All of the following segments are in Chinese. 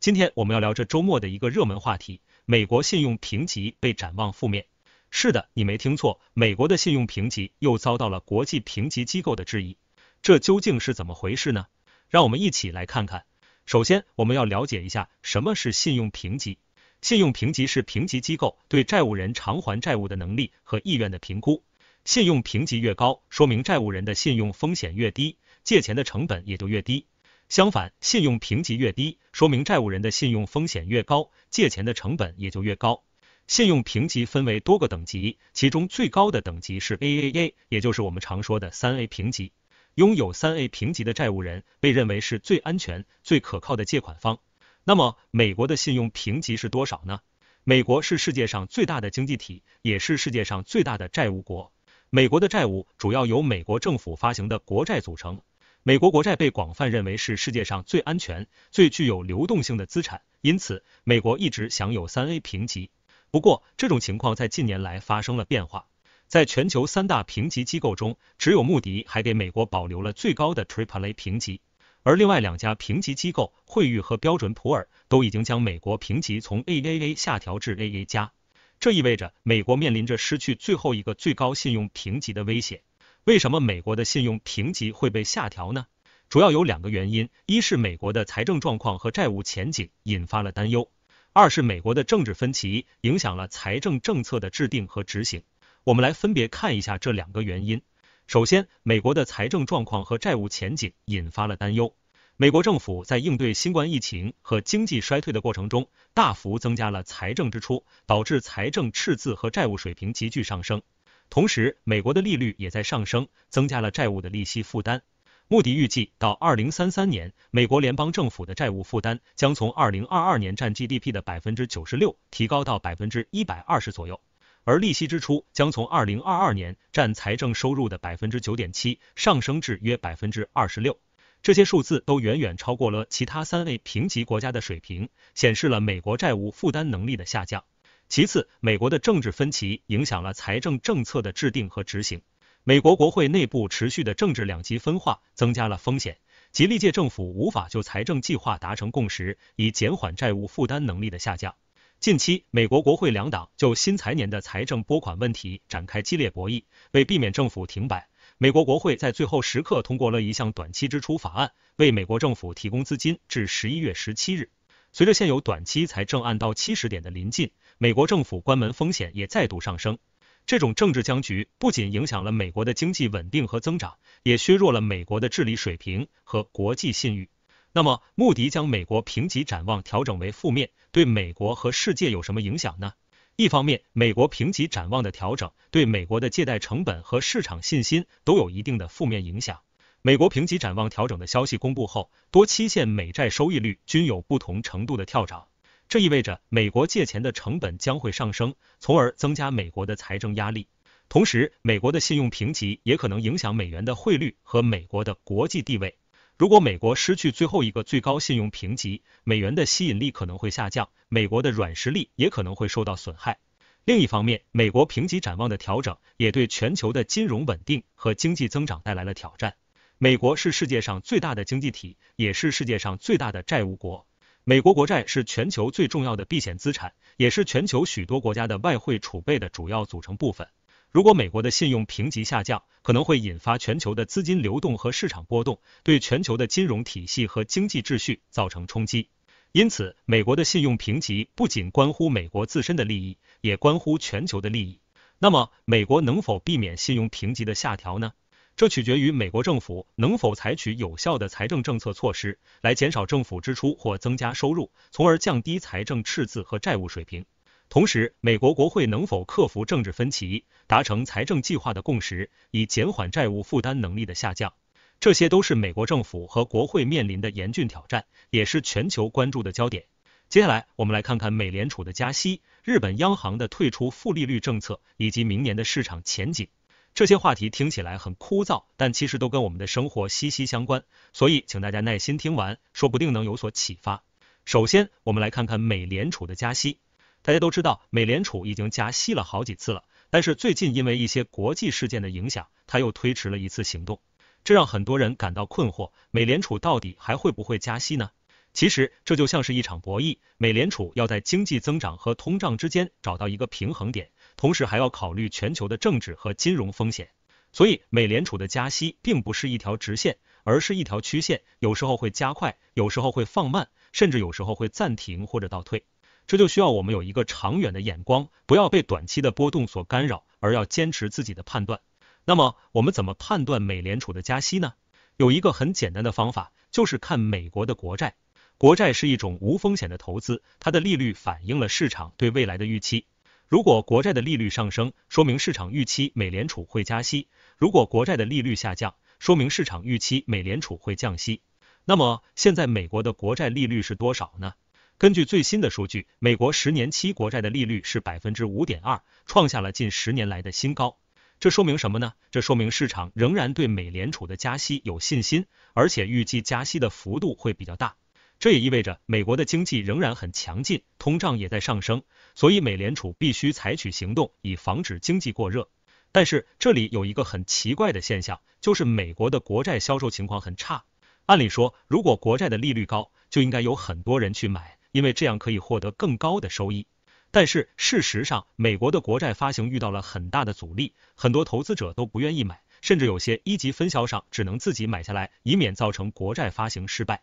今天我们要聊这周末的一个热门话题：美国信用评级被展望负面。是的，你没听错，美国的信用评级又遭到了国际评级机构的质疑。这究竟是怎么回事呢？让我们一起来看看。首先，我们要了解一下什么是信用评级。信用评级是评级机构对债务人偿还债务的能力和意愿的评估。信用评级越高，说明债务人的信用风险越低，借钱的成本也就越低。相反，信用评级越低，说明债务人的信用风险越高，借钱的成本也就越高。信用评级分为多个等级，其中最高的等级是 AAA，也就是我们常说的三 A 评级。拥有三 A 评级的债务人被认为是最安全、最可靠的借款方。那么，美国的信用评级是多少呢？美国是世界上最大的经济体，也是世界上最大的债务国。美国的债务主要由美国政府发行的国债组成。美国国债被广泛认为是世界上最安全、最具有流动性的资产，因此美国一直享有三 A 评级。不过，这种情况在近年来发生了变化。在全球三大评级机构中，只有穆迪还给美国保留了最高的 Triple A 评级，而另外两家评级机构惠誉和标准普尔都已经将美国评级从 AAA 下调至 AA 加。这意味着美国面临着失去最后一个最高信用评级的危险。为什么美国的信用评级会被下调呢？主要有两个原因：一是美国的财政状况和债务前景引发了担忧；二是美国的政治分歧影响了财政政策的制定和执行。我们来分别看一下这两个原因。首先，美国的财政状况和债务前景引发了担忧。美国政府在应对新冠疫情和经济衰退的过程中，大幅增加了财政支出，导致财政赤字和债务水平急剧上升。同时，美国的利率也在上升，增加了债务的利息负担。穆迪预计，到二零三三年，美国联邦政府的债务负担将从二零二二年占 GDP 的百分之九十六提高到百分之一百二十左右，而利息支出将从二零二二年占财政收入的百分之九点七上升至约百分之二十六。这些数字都远远超过了其他三类评级国家的水平，显示了美国债务负担能力的下降。其次，美国的政治分歧影响了财政政策的制定和执行。美国国会内部持续的政治两极分化增加了风险，及历届政府无法就财政计划达成共识，以减缓债务负担能力的下降。近期，美国国会两党就新财年的财政拨款问题展开激烈博弈，为避免政府停摆，美国国会在最后时刻通过了一项短期支出法案，为美国政府提供资金至十一月十七日。随着现有短期财政按到七十点的临近，美国政府关门风险也再度上升。这种政治僵局不仅影响了美国的经济稳定和增长，也削弱了美国的治理水平和国际信誉。那么，穆迪将美国评级展望调整为负面，对美国和世界有什么影响呢？一方面，美国评级展望的调整对美国的借贷成本和市场信心都有一定的负面影响。美国评级展望调整的消息公布后，多期限美债收益率均有不同程度的跳涨，这意味着美国借钱的成本将会上升，从而增加美国的财政压力。同时，美国的信用评级也可能影响美元的汇率和美国的国际地位。如果美国失去最后一个最高信用评级，美元的吸引力可能会下降，美国的软实力也可能会受到损害。另一方面，美国评级展望的调整也对全球的金融稳定和经济增长带来了挑战。美国是世界上最大的经济体，也是世界上最大的债务国。美国国债是全球最重要的避险资产，也是全球许多国家的外汇储备的主要组成部分。如果美国的信用评级下降，可能会引发全球的资金流动和市场波动，对全球的金融体系和经济秩序造成冲击。因此，美国的信用评级不仅关乎美国自身的利益，也关乎全球的利益。那么，美国能否避免信用评级的下调呢？这取决于美国政府能否采取有效的财政政策措施，来减少政府支出或增加收入，从而降低财政赤字和债务水平。同时，美国国会能否克服政治分歧，达成财政计划的共识，以减缓债务负担能力的下降。这些都是美国政府和国会面临的严峻挑战，也是全球关注的焦点。接下来，我们来看看美联储的加息、日本央行的退出负利率政策以及明年的市场前景。这些话题听起来很枯燥，但其实都跟我们的生活息息相关，所以请大家耐心听完，说不定能有所启发。首先，我们来看看美联储的加息。大家都知道，美联储已经加息了好几次了，但是最近因为一些国际事件的影响，它又推迟了一次行动，这让很多人感到困惑。美联储到底还会不会加息呢？其实，这就像是一场博弈，美联储要在经济增长和通胀之间找到一个平衡点。同时还要考虑全球的政治和金融风险，所以美联储的加息并不是一条直线，而是一条曲线，有时候会加快，有时候会放慢，甚至有时候会暂停或者倒退。这就需要我们有一个长远的眼光，不要被短期的波动所干扰，而要坚持自己的判断。那么我们怎么判断美联储的加息呢？有一个很简单的方法，就是看美国的国债。国债是一种无风险的投资，它的利率反映了市场对未来的预期。如果国债的利率上升，说明市场预期美联储会加息；如果国债的利率下降，说明市场预期美联储会降息。那么，现在美国的国债利率是多少呢？根据最新的数据，美国十年期国债的利率是百分之五点二，创下了近十年来的新高。这说明什么呢？这说明市场仍然对美联储的加息有信心，而且预计加息的幅度会比较大。这也意味着美国的经济仍然很强劲，通胀也在上升，所以美联储必须采取行动以防止经济过热。但是这里有一个很奇怪的现象，就是美国的国债销售情况很差。按理说，如果国债的利率高，就应该有很多人去买，因为这样可以获得更高的收益。但是事实上，美国的国债发行遇到了很大的阻力，很多投资者都不愿意买，甚至有些一级分销商只能自己买下来，以免造成国债发行失败。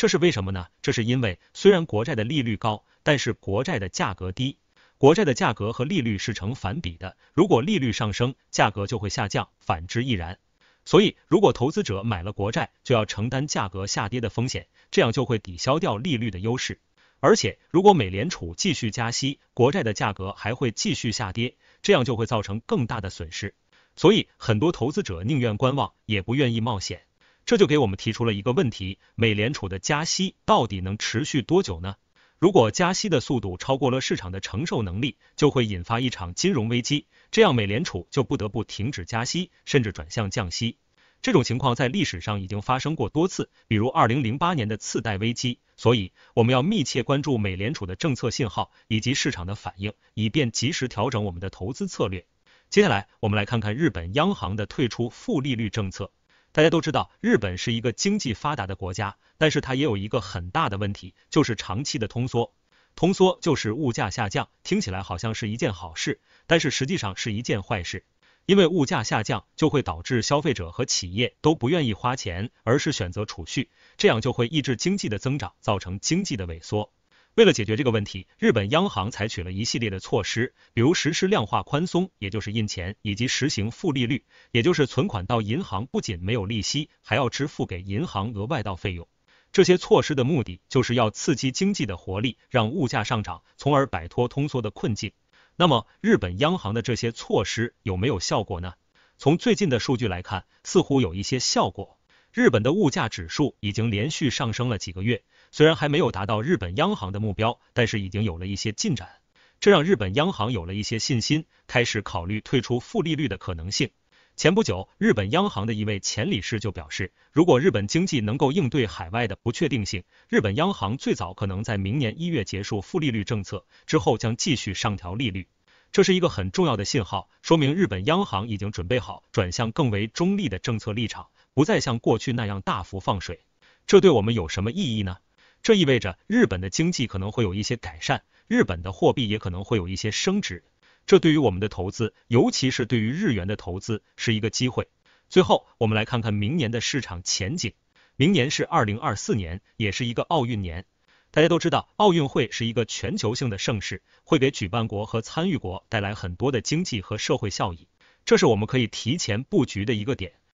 这是为什么呢？这是因为虽然国债的利率高，但是国债的价格低。国债的价格和利率是成反比的，如果利率上升，价格就会下降，反之亦然。所以，如果投资者买了国债，就要承担价格下跌的风险，这样就会抵消掉利率的优势。而且，如果美联储继续加息，国债的价格还会继续下跌，这样就会造成更大的损失。所以，很多投资者宁愿观望，也不愿意冒险。这就给我们提出了一个问题：美联储的加息到底能持续多久呢？如果加息的速度超过了市场的承受能力，就会引发一场金融危机，这样美联储就不得不停止加息，甚至转向降息。这种情况在历史上已经发生过多次，比如二零零八年的次贷危机。所以，我们要密切关注美联储的政策信号以及市场的反应，以便及时调整我们的投资策略。接下来，我们来看看日本央行的退出负利率政策。大家都知道，日本是一个经济发达的国家，但是它也有一个很大的问题，就是长期的通缩。通缩就是物价下降，听起来好像是一件好事，但是实际上是一件坏事，因为物价下降就会导致消费者和企业都不愿意花钱，而是选择储蓄，这样就会抑制经济的增长，造成经济的萎缩。为了解决这个问题，日本央行采取了一系列的措施，比如实施量化宽松，也就是印钱，以及实行负利率，也就是存款到银行不仅没有利息，还要支付给银行额外到费用。这些措施的目的就是要刺激经济的活力，让物价上涨，从而摆脱通缩的困境。那么，日本央行的这些措施有没有效果呢？从最近的数据来看，似乎有一些效果。日本的物价指数已经连续上升了几个月。虽然还没有达到日本央行的目标，但是已经有了一些进展，这让日本央行有了一些信心，开始考虑退出负利率的可能性。前不久，日本央行的一位前理事就表示，如果日本经济能够应对海外的不确定性，日本央行最早可能在明年一月结束负利率政策，之后将继续上调利率。这是一个很重要的信号，说明日本央行已经准备好转向更为中立的政策立场，不再像过去那样大幅放水。这对我们有什么意义呢？这意味着日本的经济可能会有一些改善，日本的货币也可能会有一些升值。这对于我们的投资，尤其是对于日元的投资，是一个机会。最后，我们来看看明年的市场前景。明年是二零二四年，也是一个奥运年。大家都知道，奥运会是一个全球性的盛事，会给举办国和参与国带来很多的经济和社会效益。这是我们可以提前布局的一个点。